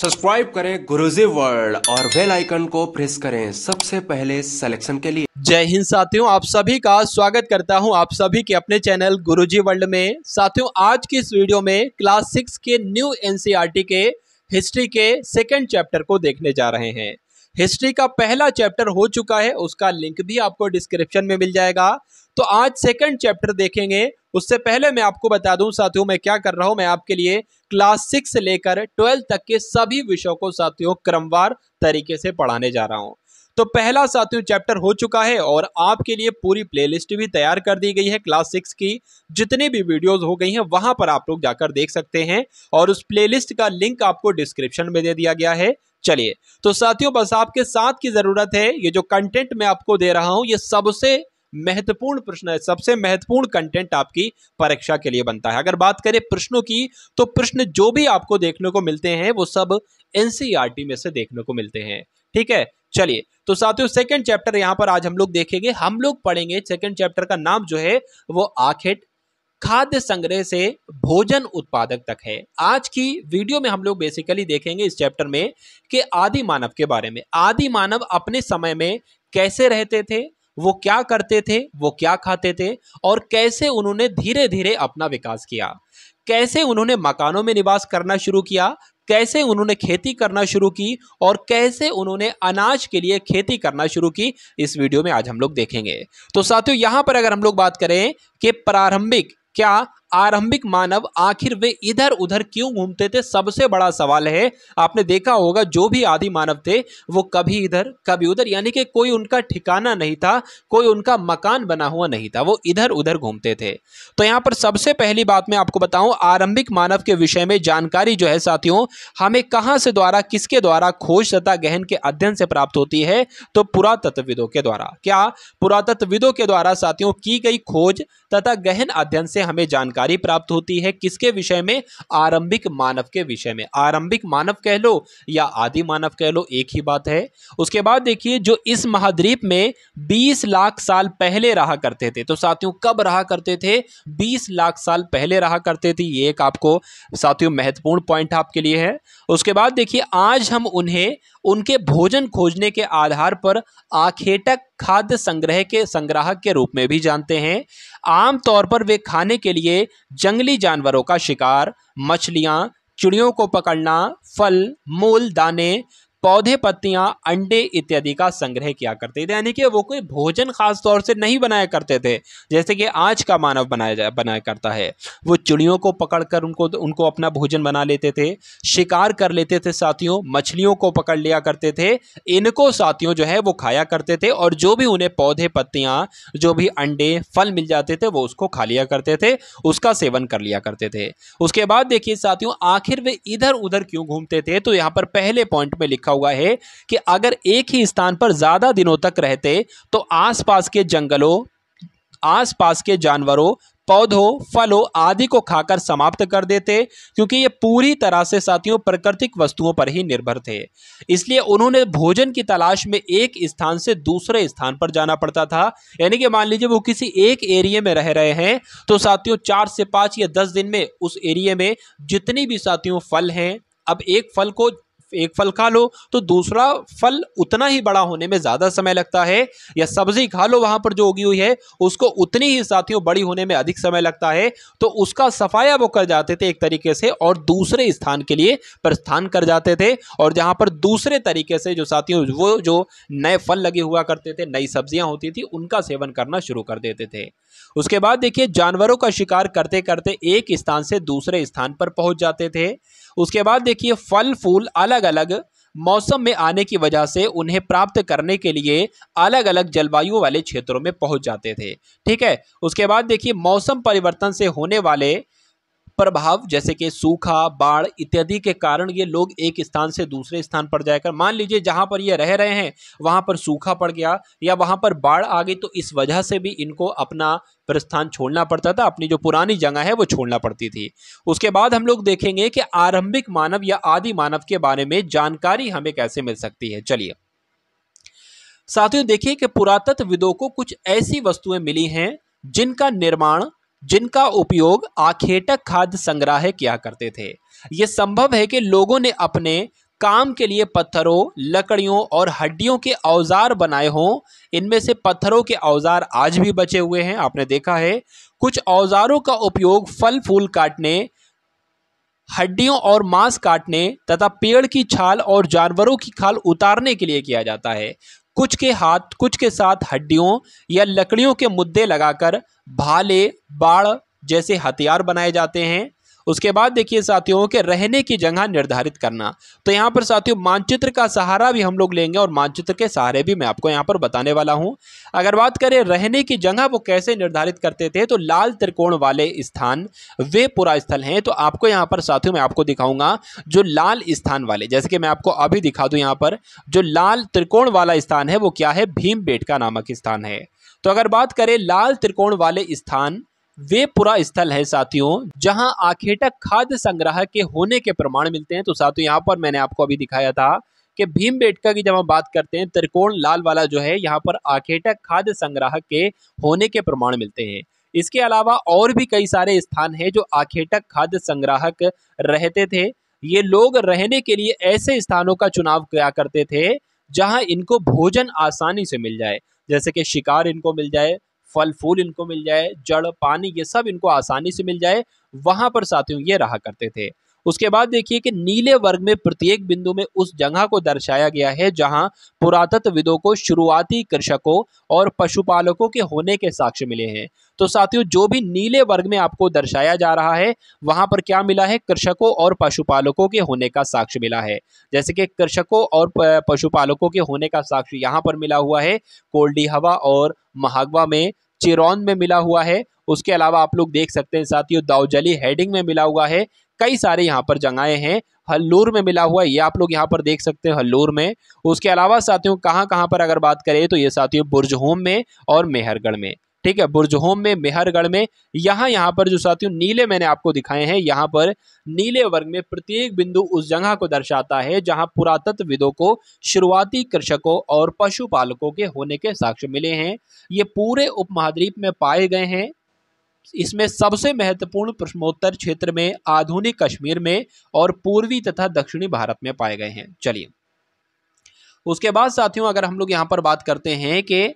subscribe करें Guruji world और bell icon को प्रेस करें सबसे पहले सिलेक्शन के लिए जय हिंद साथियों आप सभी का स्वागत करता हूं आप सभी के अपने चैनल गुरुजी वर्ल्ड में साथियों आज की इस वीडियो में क्लास सिक्स के न्यू एनसीईआरटी e के हिस्ट्री के सेकंड चैप्टर को देखने जा रहे हैं हिस्ट्री का पहला चैप्टर हो चुका है उसका लिंक भी आपको डिस्क्रिप्शन में मिल जाएगा तो आज सेकंड चैप्टर देखेंगे उससे पहले मैं आपको बता दूं साथियों मैं क्या कर रहा हूं मैं आपके लिए क्लास सिक्स से लेकर ट्वेल्थ तक के सभी विषयों को साथियों क्रमवार तरीके से पढ़ाने जा रहा हूं तो पहला साथियों चैप्टर हो चुका है और आपके लिए पूरी प्लेलिस्ट भी तैयार कर दी गई है क्लास सिक्स की जितनी भी वीडियोस हो गई हैं वहां पर आप लोग जाकर देख सकते हैं और उस प्लेलिस्ट का लिंक आपको डिस्क्रिप्शन में दे दिया गया है चलिए तो साथियों बस आपके साथ की ज़रूरत है ये जो कंटेंट मैं आपको दे रहा हूं ये सबसे महत्वपूर्ण प्रश्न है सबसे महत्वपूर्ण कंटेंट आपकी परीक्षा के लिए बनता है अगर बात करें प्रश्नों की तो प्रश्न जो भी आपको देखने को मिलते हैं वो सब एनसीईआरटी e में से देखने को मिलते हैं ठीक है चलिए तो साथियों सेकंड चैप्टर यहां पर आज हम लोग देखेंगे हम लोग पढ़ेंगे सेकंड चैप्टर का नाम जो है वो आखेट खाद्य संग्रह से भोजन उत्पादक तक है आज की वीडियो में हम लोग बेसिकली देखेंगे इस चैप्टर में कि आदि मानव के बारे में आदि मानव अपने समय में कैसे रहते थे वो क्या करते थे वो क्या खाते थे और कैसे उन्होंने धीरे धीरे अपना विकास किया कैसे उन्होंने मकानों में निवास करना शुरू किया कैसे उन्होंने खेती करना शुरू की और कैसे उन्होंने अनाज के लिए खेती करना शुरू की इस वीडियो में आज हम लोग देखेंगे तो साथियों यहाँ पर अगर हम लोग बात करें कि प्रारंभिक क्या आरंभिक मानव आखिर वे इधर उधर क्यों घूमते थे सबसे बड़ा सवाल है आपने देखा होगा जो भी आदि मानव थे वो कभी इधर कभी उधर यानी कि कोई उनका ठिकाना नहीं था कोई उनका मकान बना हुआ नहीं था वो इधर उधर घूमते थे तो यहाँ पर सबसे पहली बात मैं आपको बताऊं आरंभिक मानव के विषय में जानकारी जो है साथियों हमें कहाँ से द्वारा किसके द्वारा खोज तथा गहन के अध्ययन से प्राप्त होती है तो पुरातत्वविदों के द्वारा क्या पुरातत्वविदों के द्वारा साथियों की गई खोज तथा गहन अध्ययन से हमें जानकारी जानकारी प्राप्त होती है किसके विषय में आरंभिक मानव के विषय में आरंभिक मानव कह लो या आदि मानव कह लो एक ही बात है उसके बाद देखिए जो इस महाद्वीप में 20 लाख साल पहले रहा करते थे तो साथियों कब रहा करते थे 20 लाख साल पहले रहा करते थे ये एक आपको साथियों महत्वपूर्ण पॉइंट आपके लिए है उसके बाद देखिए आज हम उन्हें उनके भोजन खोजने के आधार पर आखेटक खाद्य संग्रह के संग्राहक के रूप में भी जानते हैं आमतौर पर वे खाने के लिए जंगली जानवरों का शिकार मछलियाँ चिड़ियों को पकड़ना फल मूल दाने पौधे पत्तियां अंडे इत्यादि का संग्रह किया करते थे यानी कि वो कोई भोजन खास तौर से नहीं बनाया करते थे जैसे कि आज का मानव बनाया जा बनाया करता है वो चिड़ियों को पकड़कर उनको उनको अपना भोजन बना लेते थे शिकार कर लेते थे साथियों मछलियों को पकड़ लिया करते थे इनको साथियों जो है वो खाया करते थे और जो भी उन्हें पौधे पत्तियाँ जो भी अंडे फल मिल जाते थे वो उसको खा लिया करते थे उसका सेवन कर लिया करते थे उसके बाद देखिए साथियों आखिर वे इधर उधर क्यों घूमते थे तो यहाँ पर पहले पॉइंट में लिखा लिखा हुआ है कि अगर एक ही स्थान पर ज़्यादा दिनों तक रहते तो आसपास के जंगलों आसपास के जानवरों पौधों फलों आदि को खाकर समाप्त कर देते क्योंकि ये पूरी तरह से साथियों प्राकृतिक वस्तुओं पर ही निर्भर थे इसलिए उन्होंने भोजन की तलाश में एक स्थान से दूसरे स्थान पर जाना पड़ता था यानी कि मान लीजिए वो किसी एक एरिए में रह रहे हैं तो साथियों चार से पाँच या दस दिन में उस एरिए में जितनी भी साथियों फल हैं अब एक फल को एक फल खा लो तो दूसरा फल उतना ही बड़ा होने में ज़्यादा समय लगता है या सब्जी खा लो वहाँ पर जो उगी हुई है उसको उतनी ही साथियों बड़ी होने में अधिक समय लगता है तो उसका सफाया वो कर जाते थे एक तरीके से और दूसरे स्थान के लिए प्रस्थान कर जाते थे और जहाँ पर दूसरे तरीके से जो साथियों वो जो नए फल लगे हुआ करते थे नई सब्जियाँ होती थी उनका सेवन करना शुरू कर देते थे उसके बाद देखिए जानवरों का शिकार करते करते एक स्थान से दूसरे स्थान पर पहुंच जाते थे उसके बाद देखिए फल फूल अलग अलग मौसम में आने की वजह से उन्हें प्राप्त करने के लिए अलग अलग जलवायु वाले क्षेत्रों में पहुंच जाते थे ठीक है उसके बाद देखिए मौसम परिवर्तन से होने वाले प्रभाव जैसे कि सूखा बाढ़ इत्यादि के कारण ये लोग एक स्थान से दूसरे स्थान पर जाकर मान लीजिए जहाँ पर ये रह रहे हैं वहाँ पर सूखा पड़ गया या वहाँ पर बाढ़ आ गई तो इस वजह से भी इनको अपना प्रस्थान छोड़ना पड़ता था अपनी जो पुरानी जगह है वो छोड़ना पड़ती थी उसके बाद हम लोग देखेंगे कि आरंभिक मानव या आदि मानव के बारे में जानकारी हमें कैसे मिल सकती है चलिए साथियों देखिए कि पुरातत्वविदों को कुछ ऐसी वस्तुएं मिली हैं जिनका निर्माण जिनका उपयोग आखेटक खाद्य संग्राह किया करते थे ये संभव है कि लोगों ने अपने काम के लिए पत्थरों लकड़ियों और हड्डियों के औजार बनाए हों इनमें से पत्थरों के औजार आज भी बचे हुए हैं आपने देखा है कुछ औजारों का उपयोग फल फूल काटने हड्डियों और मांस काटने तथा पेड़ की छाल और जानवरों की खाल उतारने के लिए किया जाता है कुछ के हाथ कुछ के साथ हड्डियों या लकड़ियों के मुद्दे लगाकर भाले बाढ़ जैसे हथियार बनाए जाते हैं उसके बाद देखिए साथियों के रहने की जगह निर्धारित करना तो यहाँ पर साथियों मानचित्र का सहारा भी हम लोग लेंगे और मानचित्र के सहारे भी मैं आपको यहाँ पर बताने वाला हूँ अगर बात करें रहने की जगह वो कैसे निर्धारित करते थे तो लाल त्रिकोण वाले स्थान वे पूरा स्थल हैं तो आपको यहाँ पर साथियों मैं आपको दिखाऊंगा जो लाल स्थान वाले जैसे कि मैं आपको अभी दिखा दूँ यहाँ पर जो लाल त्रिकोण वाला स्थान है वो क्या है का नामक स्थान है तो अगर बात करें लाल त्रिकोण वाले स्थान वे पूरा स्थल है साथियों जहां आखेटक खाद्य संग्रह के होने के प्रमाण मिलते हैं तो साथियों यहाँ पर मैंने आपको अभी दिखाया था कि भीम बेटका की जब हम बात करते हैं त्रिकोण लाल वाला जो है यहाँ पर आखेटक खाद्य संग्रह के होने के प्रमाण मिलते हैं इसके अलावा और भी कई सारे स्थान हैं जो आखेटक खाद्य संग्राहक रहते थे ये लोग रहने के लिए ऐसे स्थानों का चुनाव किया करते थे जहां इनको भोजन आसानी से मिल जाए जैसे कि शिकार इनको मिल जाए फल फूल इनको मिल जाए जड़ पानी ये सब इनको आसानी से मिल जाए वहाँ पर साथियों ये रहा करते थे उसके बाद देखिए कि नीले वर्ग में प्रत्येक बिंदु में उस जगह को दर्शाया गया है जहां पुरातत्वविदों को शुरुआती कृषकों और पशुपालकों के होने के साक्ष्य मिले हैं तो साथियों जो भी नीले वर्ग में आपको दर्शाया जा रहा है वहां पर क्या मिला है कृषकों और पशुपालकों के होने का साक्ष्य मिला है जैसे कि कृषकों और पशुपालकों के होने का साक्ष्य यहाँ पर मिला हुआ है कोल्डी हवा और महागवा में चिरौन में मिला हुआ है उसके अलावा आप लोग देख सकते हैं साथियों दाउजली हेडिंग में मिला हुआ है कई सारे यहाँ पर जगहें हैं हल्लूर में मिला हुआ ये आप लोग यहाँ पर देख सकते हैं हल्लूर में उसके अलावा साथियों कहाँ कहाँ पर अगर बात करें तो ये साथियों बुरजहोम में और मेहरगढ़ में ठीक है बुरजहोम में मेहरगढ़ में यहाँ यहाँ पर जो साथियों नीले मैंने आपको दिखाए हैं यहाँ पर नीले वर्ग में प्रत्येक बिंदु उस जगह को दर्शाता है जहाँ पुरातत्वविदों को शुरुआती कृषकों और पशुपालकों के होने के साक्ष्य मिले हैं ये पूरे उपमहाद्वीप में पाए गए हैं इसमें सबसे महत्वपूर्ण प्रश्नोत्तर क्षेत्र में आधुनिक कश्मीर में और पूर्वी तथा दक्षिणी भारत में पाए गए हैं चलिए उसके बाद साथियों अगर हम लोग यहाँ पर बात करते हैं कि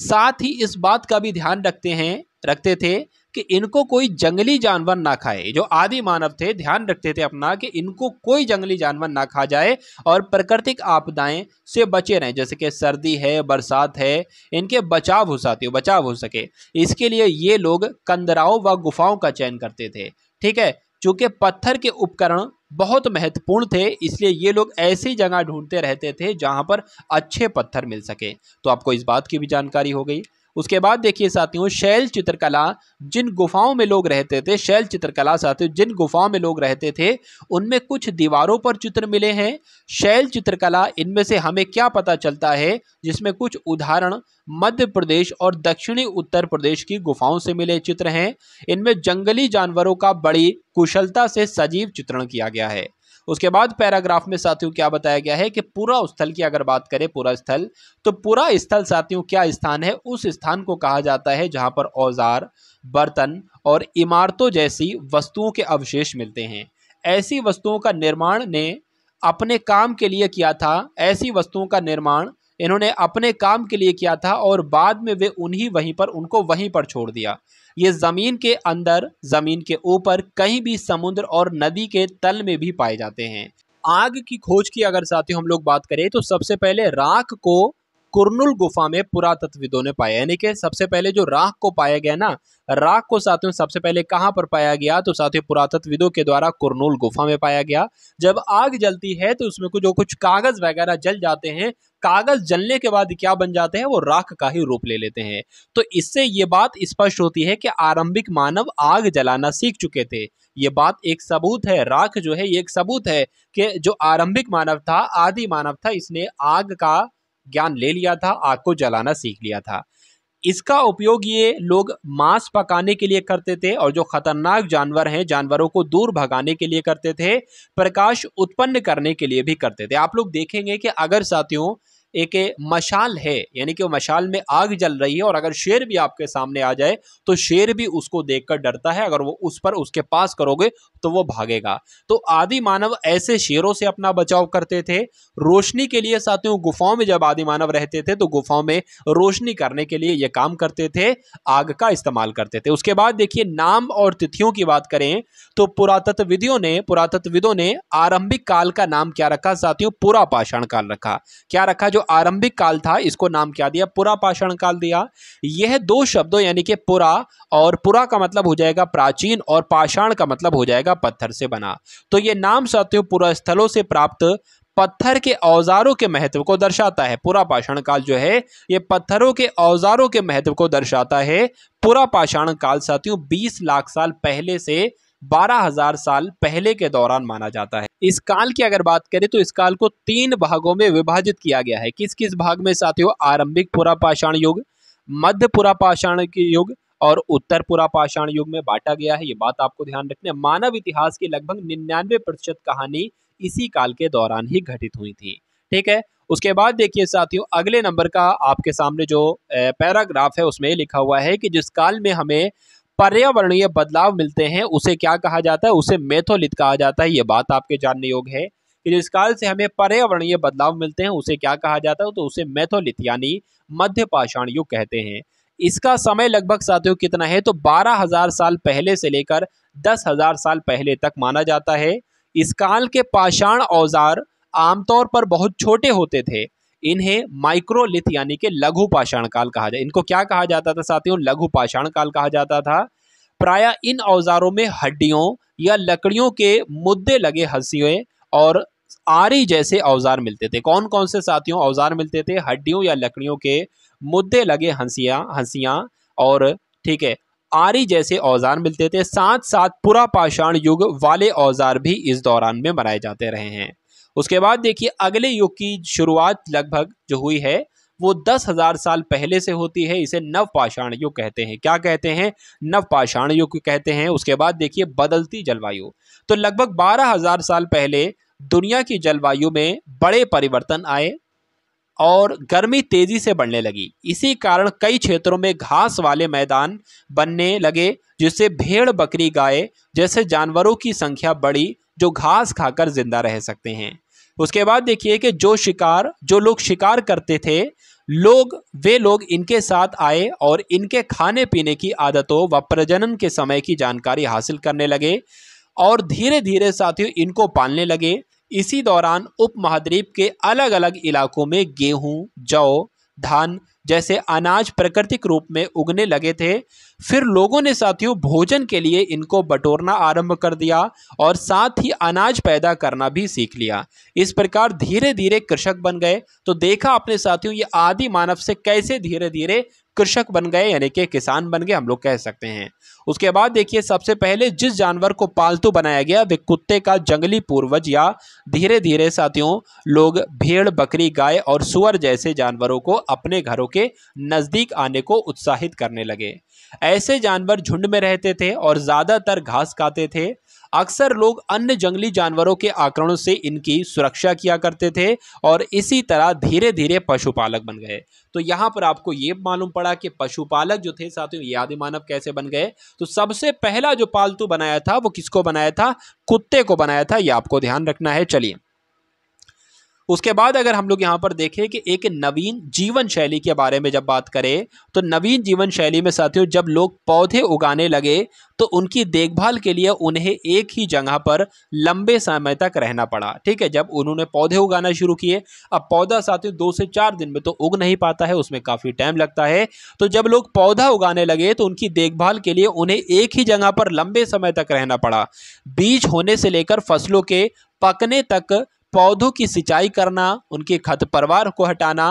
साथ ही इस बात का भी ध्यान रखते हैं रखते थे कि इनको कोई जंगली जानवर ना खाए जो आदि मानव थे ध्यान रखते थे अपना कि इनको कोई जंगली जानवर ना खा जाए और प्राकृतिक आपदाएं से बचे रहें जैसे कि सर्दी है बरसात है इनके बचाव हो सकती बचाव हो सके इसके लिए ये लोग कंदराओं व गुफाओं का चयन करते थे ठीक है चूँकि पत्थर के उपकरण बहुत महत्वपूर्ण थे इसलिए ये लोग ऐसी जगह ढूंढते रहते थे जहाँ पर अच्छे पत्थर मिल सके तो आपको इस बात की भी जानकारी हो गई उसके बाद देखिए साथियों शैल चित्रकला जिन गुफाओं में लोग रहते थे शैल चित्रकला साथियों जिन गुफाओं में लोग रहते थे उनमें कुछ दीवारों पर चित्र मिले हैं शैल चित्रकला इनमें से हमें क्या पता चलता है जिसमें कुछ उदाहरण मध्य प्रदेश और दक्षिणी उत्तर प्रदेश की गुफाओं से मिले चित्र हैं इनमें जंगली जानवरों का बड़ी कुशलता से सजीव चित्रण किया गया है उसके बाद पैराग्राफ में साथियों क्या बताया गया है कि पूरा स्थल की अगर बात करें पूरा स्थल तो पूरा स्थल साथियों क्या स्थान है उस स्थान को कहा जाता है जहाँ पर औजार बर्तन और इमारतों जैसी वस्तुओं के अवशेष मिलते हैं ऐसी वस्तुओं का निर्माण ने अपने काम के लिए किया था ऐसी वस्तुओं का निर्माण इन्होंने अपने काम के लिए किया था और बाद में वे उन्हीं वहीं पर उनको वहीं पर छोड़ दिया ये ज़मीन के अंदर ज़मीन के ऊपर कहीं भी समुद्र और नदी के तल में भी पाए जाते हैं आग की खोज की अगर साथियों हम लोग बात करें तो सबसे पहले राख को कुरनुल गुफा में पुरातत्वविदों ने पाया यानी कि सबसे पहले जो राख को पाया गया ना राख को साथियों सबसे पहले कहाँ पर पाया गया तो साथियों पुरातत्वविदों के द्वारा कुरनुल गुफा में पाया गया जब आग जलती है तो उसमें कुछ जो कुछ कागज वगैरह जल जाते हैं कागज जलने के बाद क्या बन जाते हैं वो राख का ही रूप ले लेते हैं तो इससे ये बात स्पष्ट होती है कि आरंभिक मानव आग जलाना सीख चुके थे ये बात एक सबूत है राख जो है ये एक सबूत है कि जो आरंभिक मानव था आदि मानव था इसने आग का ज्ञान ले लिया था आग को जलाना सीख लिया था इसका उपयोग ये लोग मांस पकाने के लिए करते थे और जो खतरनाक जानवर हैं जानवरों को दूर भगाने के लिए करते थे प्रकाश उत्पन्न करने के लिए भी करते थे आप लोग देखेंगे कि अगर साथियों एक मशाल है यानी कि मशाल में आग जल रही है और अगर शेर भी आपके सामने आ जाए तो शेर भी उसको देखकर डरता है अगर वो उस पर उसके पास करोगे तो वो भागेगा तो आदि मानव ऐसे शेरों से अपना बचाव करते थे रोशनी के लिए साथियों गुफाओं में जब आदि मानव रहते थे तो गुफाओं में रोशनी करने के लिए ये काम करते थे आग का इस्तेमाल करते थे उसके बाद देखिए नाम और तिथियों की बात करें तो पुरातत्वविदियों ने पुरातत्वविदों ने आरंभिक काल का नाम क्या रखा साथियों पूरा पाषाण काल रखा क्या रखा जो आरंभिक काल था इसको नाम क्या दिया पुरा पाषाण काल दिया यह दो शब्दों यानी कि पुरा और पुरा का मतलब हो जाएगा प्राचीन और पाषाण का मतलब हो जाएगा पत्थर से बना तो ये नाम साथियों पुरा स्थलों से प्राप्त पत्थर के औजारों के महत्व को दर्शाता है पूरा पाषाण काल जो है ये पत्थरों के औजारों के महत्व को दर्शाता है पूरा पाषाण काल साथियों 20 लाख साल पहले से 12,000 साल पहले के दौरान माना जाता है इस काल की अगर बात करें तो इस काल को तीन भागों में विभाजित किया गया है किस किस भाग में साथियों आरंभिक पुरा पाषाण युग मध्य पुरा पाषाण युग और उत्तर पुरा पाषाण युग में बांटा गया है ये बात आपको ध्यान रखना है मानव इतिहास की लगभग निन्यानवे प्रतिशत कहानी इसी काल के दौरान ही घटित हुई थी ठीक है उसके बाद देखिए साथियों अगले नंबर का आपके सामने जो पैराग्राफ है उसमें लिखा हुआ है कि जिस काल में हमें पर्यावरणीय बदलाव मिलते हैं उसे क्या कहा जाता है उसे मेथोलिथ कहा जाता है ये बात आपके जानने योग्य है कि जिस काल से हमें पर्यावरणीय बदलाव मिलते हैं उसे क्या कहा जाता है तो उसे मेथोलिथ यानी मध्य पाषाण युग कहते हैं इसका समय लगभग साथियों कितना है तो 12000 साल पहले से लेकर 10000 साल पहले तक माना जाता है इस काल के पाषाण औजार आमतौर पर बहुत छोटे होते थे इन्हें माइक्रोलिथ यानी कि लघु पाषाण काल कहा जाए इनको क्या कहा जाता था साथियों लघु पाषाण काल कहा जाता था प्राय इन औजारों में हड्डियों या लकड़ियों के मुद्दे लगे हंसियों और आरी जैसे औजार मिलते थे कौन कौन से साथियों औजार मिलते थे हड्डियों या लकड़ियों के मुद्दे लगे हंसिया हंसियाँ और ठीक है आरी जैसे औजार मिलते थे साथ साथ पुरा पाषाण युग वाले औजार भी इस दौरान में बनाए जाते रहे हैं उसके बाद देखिए अगले युग की शुरुआत लगभग जो हुई है वो दस हजार साल पहले से होती है इसे नवपाषाण युग कहते हैं क्या कहते हैं नवपाषाण युग कहते हैं उसके बाद देखिए बदलती जलवायु तो लगभग बारह हजार साल पहले दुनिया की जलवायु में बड़े परिवर्तन आए और गर्मी तेजी से बढ़ने लगी इसी कारण कई क्षेत्रों में घास वाले मैदान बनने लगे जिससे भेड़ बकरी गाय जैसे जानवरों की संख्या बढ़ी जो घास खाकर जिंदा रह सकते हैं उसके बाद देखिए कि जो शिकार जो लोग शिकार करते थे लोग वे लोग इनके साथ आए और इनके खाने पीने की आदतों व प्रजनन के समय की जानकारी हासिल करने लगे और धीरे धीरे साथियों इनको पालने लगे इसी दौरान उपमहाद्वीप के अलग अलग इलाकों में गेहूं जौ धान जैसे अनाज प्राकृतिक रूप में उगने लगे थे फिर लोगों ने साथियों भोजन के लिए इनको बटोरना आरंभ कर दिया और साथ ही अनाज पैदा करना भी सीख लिया इस प्रकार धीरे धीरे कृषक बन गए तो देखा अपने साथियों ये आदि मानव से कैसे धीरे धीरे कृषक बन गए यानी कि किसान बन गए हम लोग कह सकते हैं उसके बाद देखिए सबसे पहले जिस जानवर को पालतू बनाया गया वे कुत्ते का जंगली पूर्वज या धीरे धीरे साथियों लोग भेड़ बकरी गाय और सुअर जैसे जानवरों को अपने घरों के नज़दीक आने को उत्साहित करने लगे ऐसे जानवर झुंड में रहते थे और ज़्यादातर घास खाते थे अक्सर लोग अन्य जंगली जानवरों के आक्रमणों से इनकी सुरक्षा किया करते थे और इसी तरह धीरे धीरे पशुपालक बन गए तो यहाँ पर आपको ये मालूम पड़ा कि पशुपालक जो थे साथियों ये आदि मानव कैसे बन गए तो सबसे पहला जो पालतू बनाया था वो किसको बनाया था कुत्ते को बनाया था ये आपको ध्यान रखना है चलिए उसके बाद अगर हम लोग यहाँ पर देखें कि एक नवीन जीवन शैली के बारे में जब बात करें तो नवीन जीवन शैली में साथियों जब लोग पौधे उगाने लगे तो उनकी देखभाल के लिए उन्हें एक ही जगह पर लंबे समय तक रहना पड़ा ठीक है जब उन्होंने पौधे उगाना शुरू किए अब पौधा साथियों दो से चार दिन में तो उग नहीं पाता है उसमें काफ़ी टाइम लगता है तो जब लोग पौधा उगाने लगे तो उनकी देखभाल के लिए उन्हें एक ही जगह पर लंबे समय तक रहना पड़ा बीज होने से लेकर फसलों के पकने तक पौधों की सिंचाई करना उनके खतपरवार को हटाना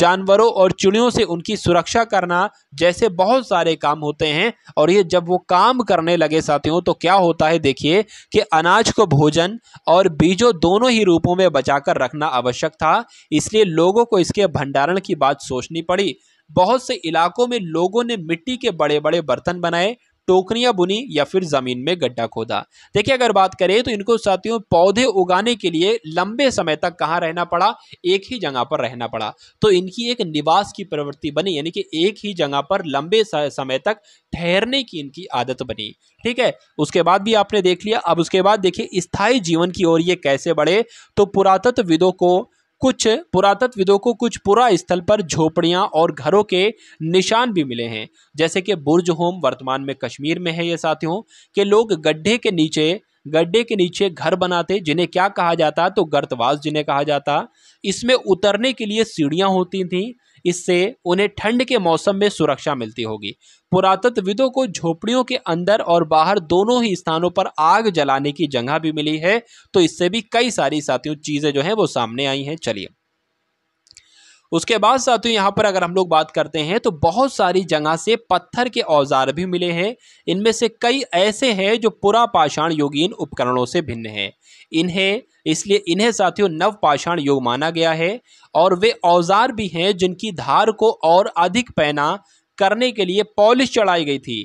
जानवरों और चिड़ियों से उनकी सुरक्षा करना जैसे बहुत सारे काम होते हैं और ये जब वो काम करने लगे साथियों तो क्या होता है देखिए कि अनाज को भोजन और बीजों दोनों ही रूपों में बचाकर रखना आवश्यक था इसलिए लोगों को इसके भंडारण की बात सोचनी पड़ी बहुत से इलाकों में लोगों ने मिट्टी के बड़े बड़े बर्तन बनाए टोकरियां बुनी या फिर ज़मीन में गड्ढा खोदा देखिए अगर बात करें तो इनको साथियों पौधे उगाने के लिए लंबे समय तक कहाँ रहना पड़ा एक ही जगह पर रहना पड़ा तो इनकी एक निवास की प्रवृत्ति बनी यानी कि एक ही जगह पर लंबे समय तक ठहरने की इनकी आदत बनी ठीक है उसके बाद भी आपने देख लिया अब उसके बाद देखिए स्थायी जीवन की ओर ये कैसे बढ़े तो पुरातत्वविदों को कुछ पुरातत्वविदों को कुछ पुरा स्थल पर झोपड़ियां और घरों के निशान भी मिले हैं जैसे कि बुर्ज होम वर्तमान में कश्मीर में है ये साथियों के लोग गड्ढे के नीचे गड्ढे के नीचे घर बनाते जिन्हें क्या कहा जाता तो गर्तवास जिन्हें कहा जाता इसमें उतरने के लिए सीढ़ियां होती थीं इससे उन्हें ठंड के मौसम में सुरक्षा मिलती होगी पुरातत्वविदों को झोपड़ियों के अंदर और बाहर दोनों ही स्थानों पर आग जलाने की जगह भी मिली है तो इससे भी कई सारी साथियों चीज़ें जो हैं वो सामने आई हैं चलिए उसके बाद साथियों यहाँ पर अगर हम लोग बात करते हैं तो बहुत सारी जगह से पत्थर के औजार भी मिले हैं इनमें से कई ऐसे हैं जो पुरापाषाण युगीन उपकरणों से भिन्न हैं इन्हें इसलिए इन्हें साथियों नवपाषाण युग माना गया है और वे औजार भी हैं जिनकी धार को और अधिक पैना करने के लिए पॉलिश चढ़ाई गई थी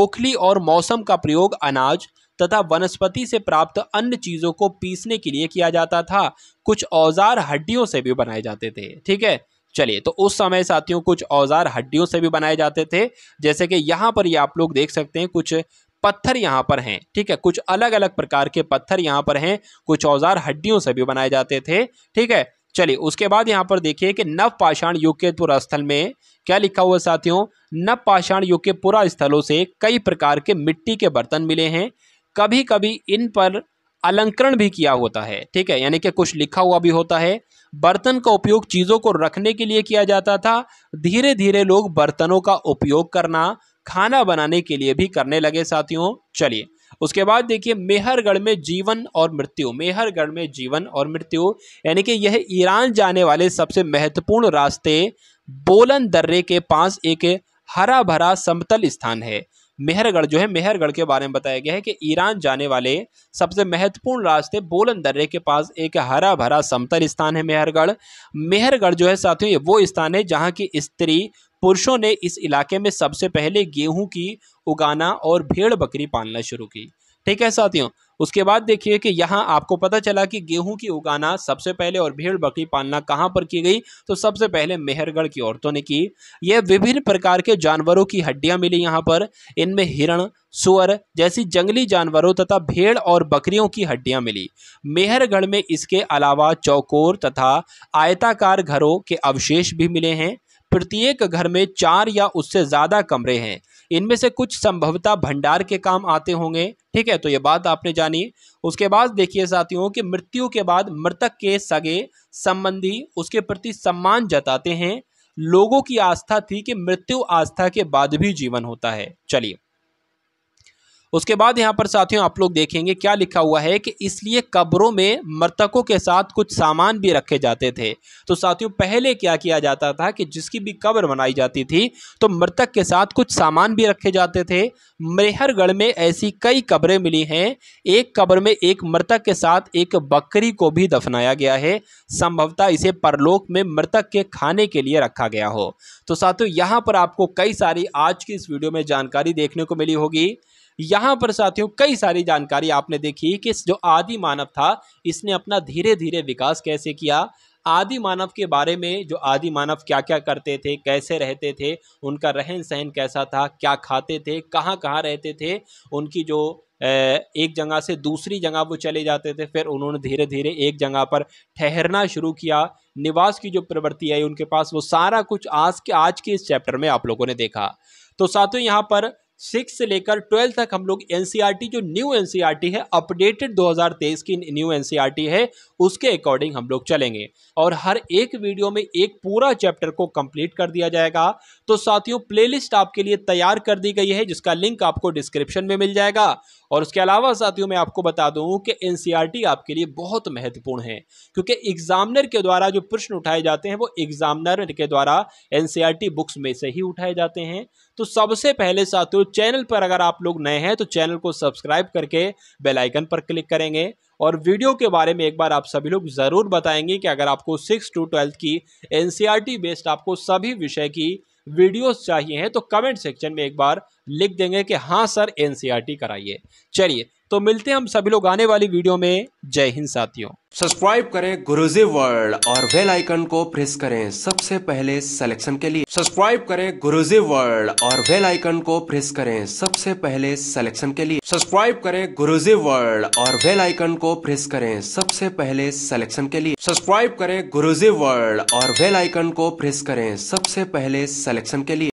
ओखली और मौसम का प्रयोग अनाज तथा वनस्पति से प्राप्त अन्य चीज़ों को पीसने के लिए किया जाता था कुछ औजार हड्डियों से भी बनाए जाते थे ठीक है चलिए तो उस समय साथियों कुछ औजार हड्डियों से भी बनाए जाते थे जैसे कि यहाँ पर ये आप लोग देख सकते हैं कुछ पत्थर यहाँ पर हैं ठीक है कुछ अलग अलग प्रकार के पत्थर यहाँ पर हैं कुछ औजार हड्डियों से भी बनाए जाते थे ठीक है चलिए उसके बाद यहाँ पर देखिए कि नवपाषाण युग के पुरास्थल में क्या लिखा हुआ साथियों नवपाषाण युग के स्थलों से कई प्रकार के मिट्टी के बर्तन मिले हैं कभी कभी इन पर अलंकरण भी किया होता है ठीक है यानी कि कुछ लिखा हुआ भी होता है बर्तन का उपयोग चीज़ों को रखने के लिए किया जाता था धीरे धीरे लोग बर्तनों का उपयोग करना खाना बनाने के लिए भी करने लगे साथियों चलिए उसके बाद देखिए मेहरगढ़ में जीवन और मृत्यु मेहरगढ़ में जीवन और मृत्यु यानी कि यह ईरान जाने वाले सबसे महत्वपूर्ण रास्ते बोलन दर्रे के पास एक हरा भरा समतल स्थान है मेहरगढ़ जो है मेहरगढ़ के बारे में बताया गया है कि ईरान जाने वाले सबसे महत्वपूर्ण रास्ते बोलन दर्रे के पास एक हरा भरा समतल स्थान है मेहरगढ़ मेहरगढ़ जो है साथियों वो स्थान है जहाँ की स्त्री पुरुषों ने इस इलाके में सबसे पहले गेहूं की उगाना और भेड़ बकरी पालना शुरू की ठीक है साथियों उसके बाद देखिए कि यहाँ आपको पता चला कि गेहूं की उगाना सबसे पहले और भेड़ बकरी पालना कहाँ पर की गई तो सबसे पहले मेहरगढ़ की औरतों ने की यह विभिन्न प्रकार के जानवरों की हड्डियाँ मिली यहाँ पर इनमें हिरण सुअर जैसी जंगली जानवरों तथा भेड़ और बकरियों की हड्डियाँ मिली मेहरगढ़ में इसके अलावा चौकोर तथा आयताकार घरों के अवशेष भी मिले हैं प्रत्येक घर में चार या उससे ज़्यादा कमरे हैं इनमें से कुछ संभवतः भंडार के काम आते होंगे ठीक है तो ये बात आपने जानी उसके बाद देखिए साथियों कि मृत्यु के बाद मृतक के सगे संबंधी उसके प्रति सम्मान जताते हैं लोगों की आस्था थी कि मृत्यु आस्था के बाद भी जीवन होता है चलिए उसके बाद यहाँ पर साथियों आप लोग देखेंगे क्या लिखा हुआ है कि इसलिए कब्रों में मृतकों के साथ कुछ सामान भी रखे जाते थे तो साथियों पहले क्या किया जाता था कि जिसकी भी कब्र बनाई जाती थी तो मृतक के साथ कुछ सामान भी रखे जाते थे मेहरगढ़ में ऐसी कई कब्रें मिली हैं एक कब्र में एक मृतक के साथ एक बकरी को भी दफनाया गया है संभवतः इसे परलोक में मृतक के खाने के लिए रखा गया हो तो साथियों यहाँ पर आपको कई सारी आज की इस वीडियो में जानकारी देखने को मिली होगी यहाँ पर साथियों कई सारी जानकारी आपने देखी कि जो आदि मानव था इसने अपना धीरे धीरे विकास कैसे किया आदि मानव के बारे में जो आदि मानव क्या क्या करते थे कैसे रहते थे उनका रहन सहन कैसा था क्या खाते थे कहाँ कहाँ रहते थे उनकी जो एक जगह से दूसरी जगह वो चले जाते थे फिर उन्होंने धीरे धीरे एक जगह पर ठहरना शुरू किया निवास की जो प्रवृत्ति आई उनके पास वो सारा कुछ आज के आज के इस चैप्टर में आप लोगों ने देखा तो साथियों यहाँ पर सिक्स से लेकर ट्वेल्थ तक हम लोग एन e जो न्यू एन e है अपडेटेड 2023 की न्यू एन e है उसके अकॉर्डिंग हम लोग चलेंगे और हर एक वीडियो में एक पूरा चैप्टर को कंप्लीट कर दिया जाएगा तो साथियों प्लेलिस्ट आपके लिए तैयार कर दी गई है जिसका लिंक आपको डिस्क्रिप्शन में मिल जाएगा और उसके अलावा साथियों मैं आपको बता दूँ कि एन आपके लिए बहुत महत्वपूर्ण है क्योंकि एग्जामिनर के द्वारा जो प्रश्न उठाए जाते हैं वो एग्जामिनर के द्वारा एन बुक्स में से ही उठाए जाते हैं तो सबसे पहले साथियों चैनल पर अगर आप लोग नए हैं तो चैनल को सब्सक्राइब करके बेल आइकन पर क्लिक करेंगे और वीडियो के बारे में एक बार आप सभी लोग ज़रूर बताएंगे कि अगर आपको सिक्स टू ट्वेल्थ की एन बेस्ड आपको सभी विषय की वीडियोस चाहिए हैं तो कमेंट सेक्शन में एक बार लिख देंगे कि हाँ सर एन e कराइए चलिए तो मिलते हैं हम सभी लोग आने वाली वीडियो में जय हिंद साथियों सब्सक्राइब करें गुरुजी वर्ल्ड और बेल आइकन को प्रेस करें सबसे पहले सिलेक्शन के लिए सब्सक्राइब करें गुरुजी वर्ल्ड और बेल आइकन को प्रेस करें सबसे पहले सिलेक्शन के लिए सब्सक्राइब करें गुरुजी वर्ल्ड और बेल आइकन को प्रेस करें सबसे पहले सिलेक्शन के लिए सब्सक्राइब करें गुरुजी वर्ल्ड और बेल आइकन को प्रेस करें सबसे पहले सिलेक्शन के लिए